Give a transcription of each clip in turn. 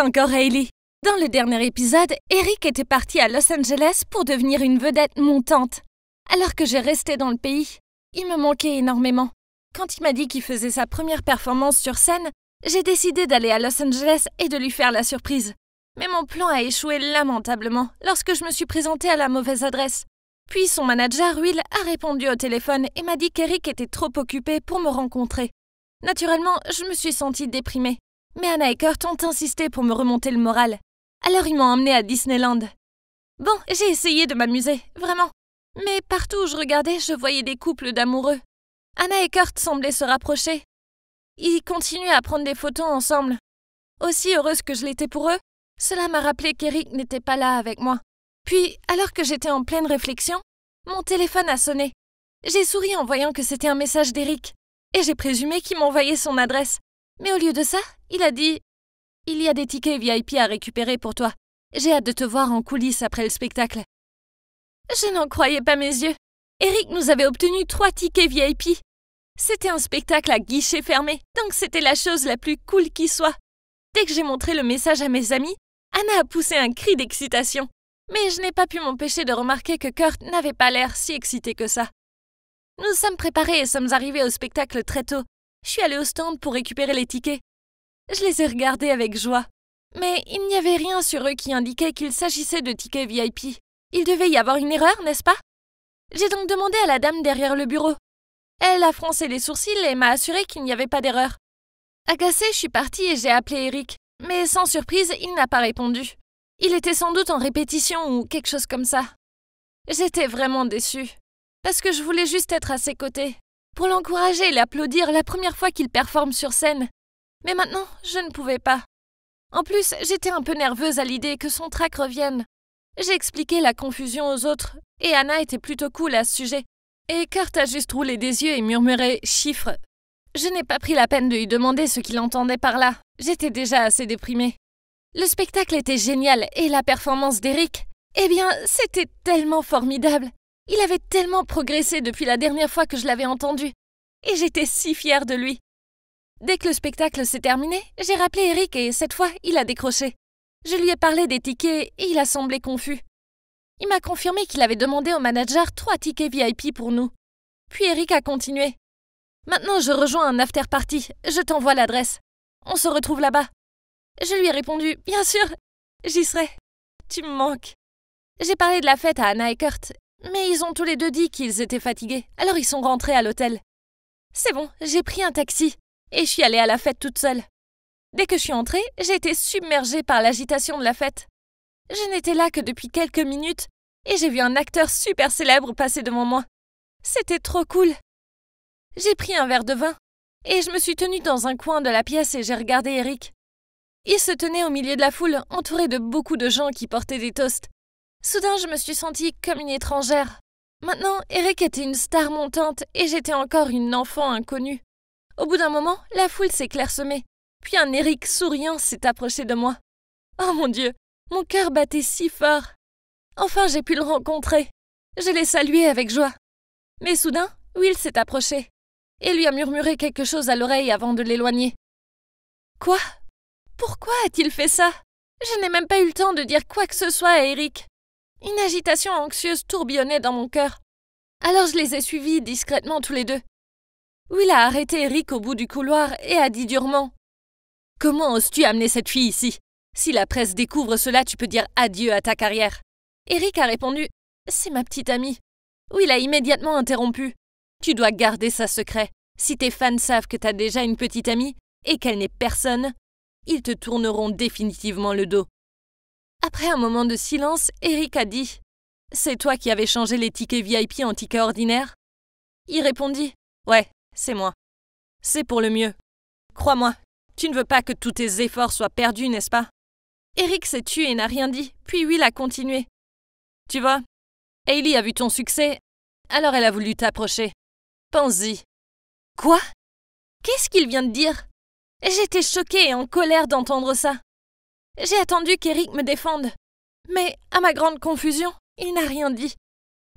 encore Hailey. Dans le dernier épisode, Eric était parti à Los Angeles pour devenir une vedette montante. Alors que j'ai resté dans le pays, il me manquait énormément. Quand il m'a dit qu'il faisait sa première performance sur scène, j'ai décidé d'aller à Los Angeles et de lui faire la surprise. Mais mon plan a échoué lamentablement lorsque je me suis présentée à la mauvaise adresse. Puis son manager, Will, a répondu au téléphone et m'a dit qu'Eric était trop occupé pour me rencontrer. Naturellement, je me suis sentie déprimée. Mais Anna et Kurt ont insisté pour me remonter le moral. Alors ils m'ont emmenée à Disneyland. Bon, j'ai essayé de m'amuser, vraiment. Mais partout où je regardais, je voyais des couples d'amoureux. Anna et Kurt semblaient se rapprocher. Ils continuaient à prendre des photos ensemble. Aussi heureuse que je l'étais pour eux, cela m'a rappelé qu'Eric n'était pas là avec moi. Puis, alors que j'étais en pleine réflexion, mon téléphone a sonné. J'ai souri en voyant que c'était un message d'Eric, et j'ai présumé qu'il m'envoyait son adresse, mais au lieu de ça, il a dit Il y a des tickets VIP à récupérer pour toi. J'ai hâte de te voir en coulisses après le spectacle. Je n'en croyais pas mes yeux. Eric nous avait obtenu trois tickets VIP. C'était un spectacle à guichet fermé, donc c'était la chose la plus cool qui soit. Dès que j'ai montré le message à mes amis, Anna a poussé un cri d'excitation. Mais je n'ai pas pu m'empêcher de remarquer que Kurt n'avait pas l'air si excité que ça. Nous sommes préparés et sommes arrivés au spectacle très tôt, je suis allée au stand pour récupérer les tickets. Je les ai regardés avec joie. Mais il n'y avait rien sur eux qui indiquait qu'il s'agissait de tickets VIP. Il devait y avoir une erreur, n'est-ce pas J'ai donc demandé à la dame derrière le bureau. Elle a froncé les sourcils et m'a assuré qu'il n'y avait pas d'erreur. Agacée, je suis partie et j'ai appelé Eric. Mais sans surprise, il n'a pas répondu. Il était sans doute en répétition ou quelque chose comme ça. J'étais vraiment déçue. Parce que je voulais juste être à ses côtés, pour l'encourager et l'applaudir la première fois qu'il performe sur scène. Mais maintenant, je ne pouvais pas. En plus, j'étais un peu nerveuse à l'idée que son trac revienne. J'ai expliqué la confusion aux autres, et Anna était plutôt cool à ce sujet. Et Kurt a juste roulé des yeux et murmuré chiffre ». Je n'ai pas pris la peine de lui demander ce qu'il entendait par là. J'étais déjà assez déprimée. Le spectacle était génial et la performance d'Eric, eh bien, c'était tellement formidable. Il avait tellement progressé depuis la dernière fois que je l'avais entendu. Et j'étais si fière de lui. Dès que le spectacle s'est terminé, j'ai rappelé Eric et cette fois, il a décroché. Je lui ai parlé des tickets et il a semblé confus. Il m'a confirmé qu'il avait demandé au manager trois tickets VIP pour nous. Puis Eric a continué. Maintenant, je rejoins un after party. Je t'envoie l'adresse. On se retrouve là-bas. Je lui ai répondu Bien sûr, j'y serai. Tu me manques. J'ai parlé de la fête à Anna et mais ils ont tous les deux dit qu'ils étaient fatigués, alors ils sont rentrés à l'hôtel. C'est bon, j'ai pris un taxi et je suis allée à la fête toute seule. Dès que je suis entrée, j'ai été submergée par l'agitation de la fête. Je n'étais là que depuis quelques minutes et j'ai vu un acteur super célèbre passer devant moi. C'était trop cool. J'ai pris un verre de vin et je me suis tenue dans un coin de la pièce et j'ai regardé Eric. Il se tenait au milieu de la foule, entouré de beaucoup de gens qui portaient des toasts. Soudain, je me suis sentie comme une étrangère. Maintenant, Eric était une star montante et j'étais encore une enfant inconnue. Au bout d'un moment, la foule s'est clairsemée. Puis un Eric souriant s'est approché de moi. Oh mon Dieu, mon cœur battait si fort. Enfin, j'ai pu le rencontrer. Je l'ai salué avec joie. Mais soudain, Will s'est approché et lui a murmuré quelque chose à l'oreille avant de l'éloigner. Quoi Pourquoi a-t-il fait ça Je n'ai même pas eu le temps de dire quoi que ce soit à Eric. Une agitation anxieuse tourbillonnait dans mon cœur. Alors je les ai suivis discrètement tous les deux. Will a arrêté Eric au bout du couloir et a dit durement Comment oses-tu amener cette fille ici Si la presse découvre cela, tu peux dire adieu à ta carrière. Eric a répondu C'est ma petite amie. Will a immédiatement interrompu Tu dois garder ça secret. Si tes fans savent que t'as déjà une petite amie et qu'elle n'est personne, ils te tourneront définitivement le dos. Après un moment de silence, Eric a dit C'est toi qui avais changé les tickets VIP en tickets ordinaires Il répondit Ouais, c'est moi. C'est pour le mieux. Crois-moi, tu ne veux pas que tous tes efforts soient perdus, n'est-ce pas Eric s'est tué et n'a rien dit, puis Will a continué. Tu vois, Hailey a vu ton succès, alors elle a voulu t'approcher. Pense-y. Quoi Qu'est-ce qu'il vient de dire J'étais choquée et en colère d'entendre ça. J'ai attendu qu'Eric me défende. Mais, à ma grande confusion, il n'a rien dit.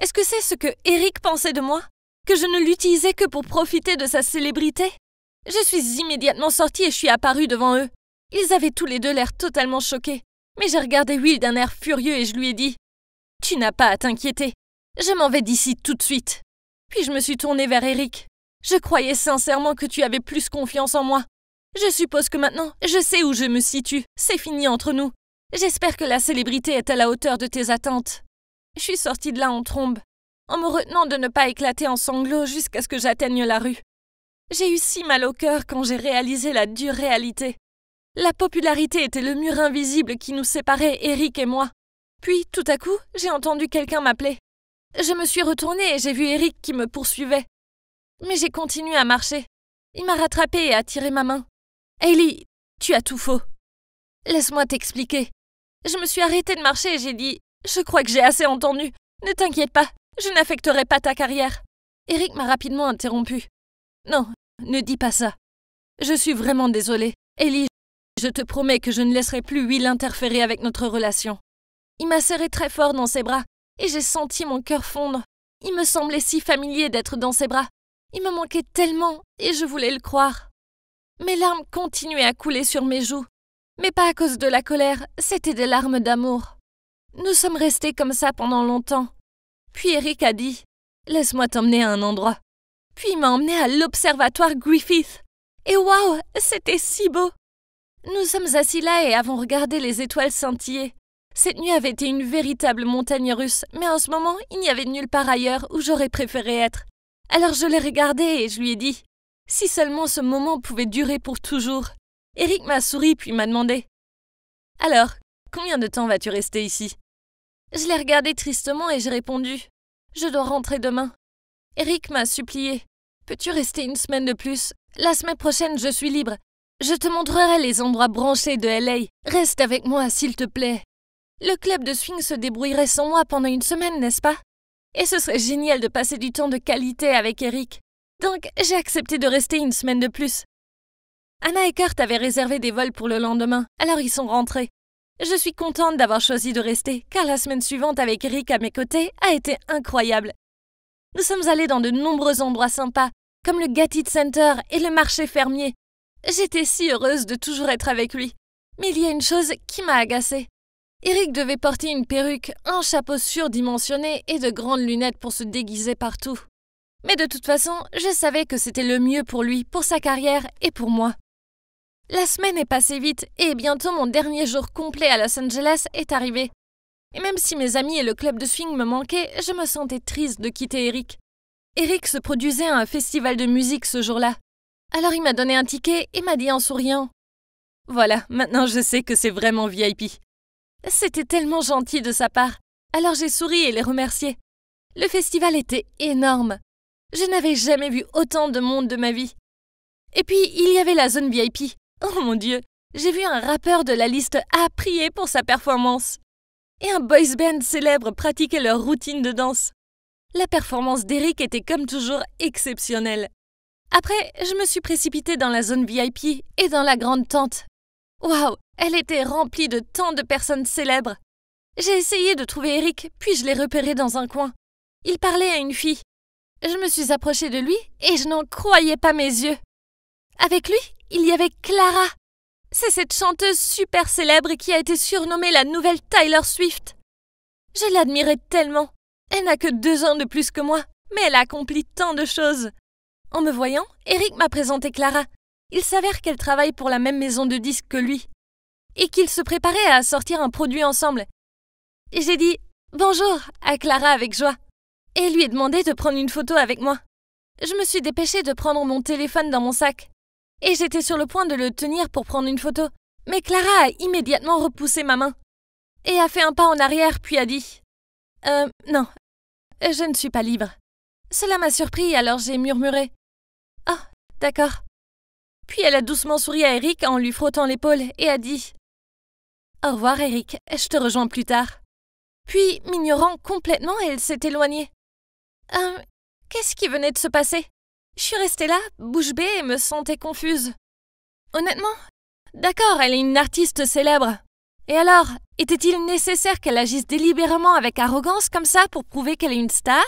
Est-ce que c'est ce que Eric pensait de moi Que je ne l'utilisais que pour profiter de sa célébrité Je suis immédiatement sortie et je suis apparue devant eux. Ils avaient tous les deux l'air totalement choqués. Mais j'ai regardé Will d'un air furieux et je lui ai dit Tu n'as pas à t'inquiéter. Je m'en vais d'ici tout de suite. Puis je me suis tournée vers Eric. Je croyais sincèrement que tu avais plus confiance en moi. Je suppose que maintenant, je sais où je me situe. C'est fini entre nous. J'espère que la célébrité est à la hauteur de tes attentes. Je suis sortie de là en trombe, en me retenant de ne pas éclater en sanglots jusqu'à ce que j'atteigne la rue. J'ai eu si mal au cœur quand j'ai réalisé la dure réalité. La popularité était le mur invisible qui nous séparait Eric et moi. Puis, tout à coup, j'ai entendu quelqu'un m'appeler. Je me suis retournée et j'ai vu Eric qui me poursuivait. Mais j'ai continué à marcher. Il m'a rattrapée et a tiré ma main. Ellie, tu as tout faux. Laisse-moi t'expliquer. Je me suis arrêtée de marcher et j'ai dit Je crois que j'ai assez entendu. Ne t'inquiète pas, je n'affecterai pas ta carrière. Eric m'a rapidement interrompu. Non, ne dis pas ça. Je suis vraiment désolée. Ellie, je te promets que je ne laisserai plus Will interférer avec notre relation. Il m'a serré très fort dans ses bras et j'ai senti mon cœur fondre. Il me semblait si familier d'être dans ses bras. Il me manquait tellement et je voulais le croire. Mes larmes continuaient à couler sur mes joues. Mais pas à cause de la colère, c'était des larmes d'amour. Nous sommes restés comme ça pendant longtemps. Puis Eric a dit Laisse-moi t'emmener à un endroit. Puis il m'a emmené à l'observatoire Griffith. Et waouh, c'était si beau Nous sommes assis là et avons regardé les étoiles scintiller. Cette nuit avait été une véritable montagne russe, mais en ce moment, il n'y avait nulle part ailleurs où j'aurais préféré être. Alors je l'ai regardé et je lui ai dit si seulement ce moment pouvait durer pour toujours. Eric m'a souri puis m'a demandé Alors, combien de temps vas-tu rester ici Je l'ai regardé tristement et j'ai répondu Je dois rentrer demain. Eric m'a supplié Peux-tu rester une semaine de plus La semaine prochaine, je suis libre. Je te montrerai les endroits branchés de LA. Reste avec moi, s'il te plaît. Le club de swing se débrouillerait sans moi pendant une semaine, n'est-ce pas Et ce serait génial de passer du temps de qualité avec Eric. Donc, j'ai accepté de rester une semaine de plus. Anna et Kurt avaient réservé des vols pour le lendemain, alors ils sont rentrés. Je suis contente d'avoir choisi de rester, car la semaine suivante avec Eric à mes côtés a été incroyable. Nous sommes allés dans de nombreux endroits sympas, comme le Gatit Center et le marché fermier. J'étais si heureuse de toujours être avec lui. Mais il y a une chose qui m'a agacée. Eric devait porter une perruque, un chapeau surdimensionné et de grandes lunettes pour se déguiser partout. Mais de toute façon, je savais que c'était le mieux pour lui, pour sa carrière et pour moi. La semaine est passée vite et bientôt mon dernier jour complet à Los Angeles est arrivé. Et même si mes amis et le club de swing me manquaient, je me sentais triste de quitter Eric. Eric se produisait à un festival de musique ce jour-là. Alors il m'a donné un ticket et m'a dit en souriant Voilà, maintenant je sais que c'est vraiment VIP. C'était tellement gentil de sa part, alors j'ai souri et les remercié. Le festival était énorme. Je n'avais jamais vu autant de monde de ma vie. Et puis, il y avait la zone VIP. Oh mon dieu, j'ai vu un rappeur de la liste A prier pour sa performance. Et un boys band célèbre pratiquer leur routine de danse. La performance d'Eric était comme toujours exceptionnelle. Après, je me suis précipitée dans la zone VIP et dans la grande tente. Waouh, elle était remplie de tant de personnes célèbres. J'ai essayé de trouver Eric, puis je l'ai repéré dans un coin. Il parlait à une fille, je me suis approchée de lui et je n'en croyais pas mes yeux. Avec lui, il y avait Clara. C'est cette chanteuse super célèbre qui a été surnommée la nouvelle Tyler Swift. Je l'admirais tellement. Elle n'a que deux ans de plus que moi, mais elle a accompli tant de choses. En me voyant, Eric m'a présenté Clara. Il s'avère qu'elle travaille pour la même maison de disques que lui et qu'ils se préparaient à sortir un produit ensemble. J'ai dit bonjour à Clara avec joie et lui ai demandé de prendre une photo avec moi. Je me suis dépêchée de prendre mon téléphone dans mon sac, et j'étais sur le point de le tenir pour prendre une photo, mais Clara a immédiatement repoussé ma main, et a fait un pas en arrière, puis a dit ⁇ Euh, non, je ne suis pas libre. Cela m'a surpris, alors j'ai murmuré ⁇ Oh, d'accord. Puis elle a doucement souri à Eric en lui frottant l'épaule et a dit ⁇ Au revoir Eric, je te rejoins plus tard ⁇ Puis, m'ignorant complètement, elle s'est éloignée. Hum, qu'est-ce qui venait de se passer Je suis restée là, bouche bée, et me sentais confuse. Honnêtement D'accord, elle est une artiste célèbre. Et alors, était-il nécessaire qu'elle agisse délibérément avec arrogance comme ça pour prouver qu'elle est une star